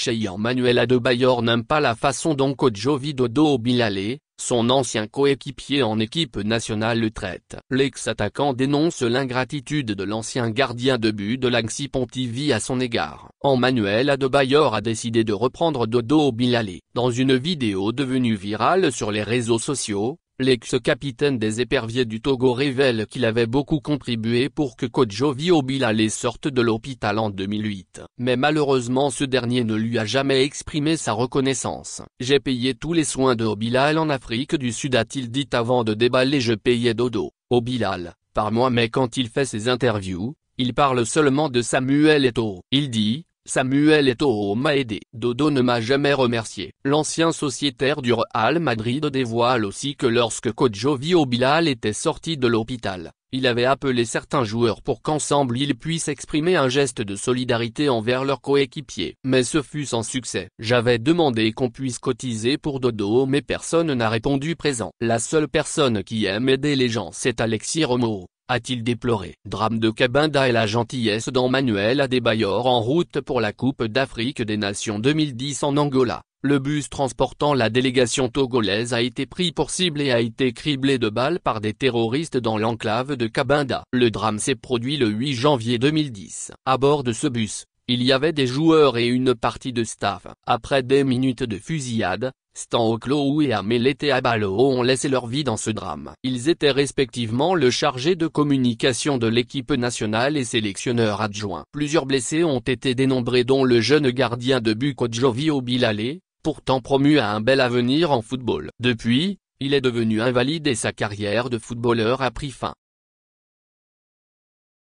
Cheyenne Manuel Adebayor n'aime pas la façon dont vit Dodo Bilalé, son ancien coéquipier en équipe nationale le traite. L'ex-attaquant dénonce l'ingratitude de l'ancien gardien de but de l'Anxi Pontivy à son égard. En Manuel Adebayor a décidé de reprendre Dodo Bilalé. Dans une vidéo devenue virale sur les réseaux sociaux, L'ex-capitaine des éperviers du Togo révèle qu'il avait beaucoup contribué pour que Kojo et sorte de l'hôpital en 2008. Mais malheureusement ce dernier ne lui a jamais exprimé sa reconnaissance. J'ai payé tous les soins de Obilal en Afrique du Sud a-t-il dit avant de déballer je payais Dodo, Obilal, par moi mais quand il fait ses interviews, il parle seulement de Samuel Eto'o. Il dit, Samuel Eto'o m'a aidé. Dodo ne m'a jamais remercié. L'ancien sociétaire du Real Madrid dévoile aussi que lorsque Kojo Obilal était sorti de l'hôpital, il avait appelé certains joueurs pour qu'ensemble ils puissent exprimer un geste de solidarité envers leurs coéquipiers. Mais ce fut sans succès. J'avais demandé qu'on puisse cotiser pour Dodo mais personne n'a répondu présent. La seule personne qui aime aider les gens c'est Alexis Romo a-t-il déploré. Drame de Cabinda et la gentillesse d'Emmanuel Adébayor en route pour la Coupe d'Afrique des Nations 2010 en Angola. Le bus transportant la délégation togolaise a été pris pour cible et a été criblé de balles par des terroristes dans l'enclave de Cabinda. Le drame s'est produit le 8 janvier 2010. À bord de ce bus, il y avait des joueurs et une partie de staff. Après des minutes de fusillade, Stan Oklo et Amelete Abalo ont laissé leur vie dans ce drame. Ils étaient respectivement le chargé de communication de l'équipe nationale et sélectionneur adjoint. Plusieurs blessés ont été dénombrés dont le jeune gardien de but Kojovio Bilalé, pourtant promu à un bel avenir en football. Depuis, il est devenu invalide et sa carrière de footballeur a pris fin.